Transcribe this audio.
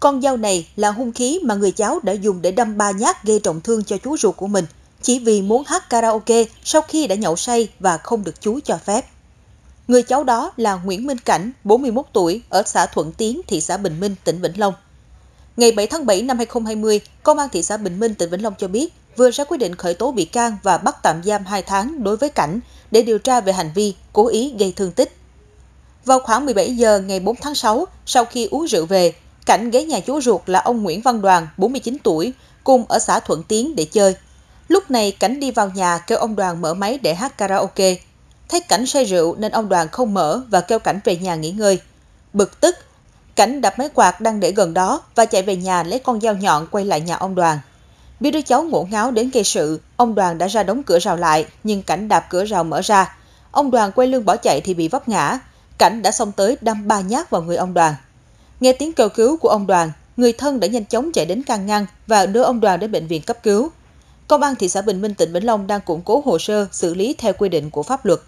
Con dao này là hung khí mà người cháu đã dùng để đâm ba nhát gây trọng thương cho chú ruột của mình, chỉ vì muốn hát karaoke sau khi đã nhậu say và không được chú cho phép. Người cháu đó là Nguyễn Minh Cảnh, 41 tuổi, ở xã Thuận Tiến, thị xã Bình Minh, tỉnh Vĩnh Long. Ngày 7 tháng 7 năm 2020, Công an thị xã Bình Minh, tỉnh Vĩnh Long cho biết vừa ra quyết định khởi tố bị can và bắt tạm giam 2 tháng đối với Cảnh để điều tra về hành vi cố ý gây thương tích. Vào khoảng 17 giờ ngày 4 tháng 6, sau khi uống rượu về, Cảnh ghé nhà chú ruột là ông Nguyễn Văn Đoàn, 49 tuổi, cùng ở xã Thuận Tiến để chơi. Lúc này Cảnh đi vào nhà kêu ông Đoàn mở máy để hát karaoke. Thấy Cảnh say rượu nên ông Đoàn không mở và kêu Cảnh về nhà nghỉ ngơi. Bực tức, Cảnh đập máy quạt đang để gần đó và chạy về nhà lấy con dao nhọn quay lại nhà ông Đoàn. Biết đứa cháu ngủ ngáo đến gây sự, ông Đoàn đã ra đóng cửa rào lại nhưng Cảnh đạp cửa rào mở ra. Ông Đoàn quay lưng bỏ chạy thì bị vấp ngã. Cảnh đã xông tới đâm ba nhát vào người ông Đoàn. Nghe tiếng kêu cứu của ông Đoàn, người thân đã nhanh chóng chạy đến can ngăn và đưa ông Đoàn đến bệnh viện cấp cứu. Công an thị xã Bình Minh tỉnh Vĩnh Long đang củng cố hồ sơ xử lý theo quy định của pháp luật.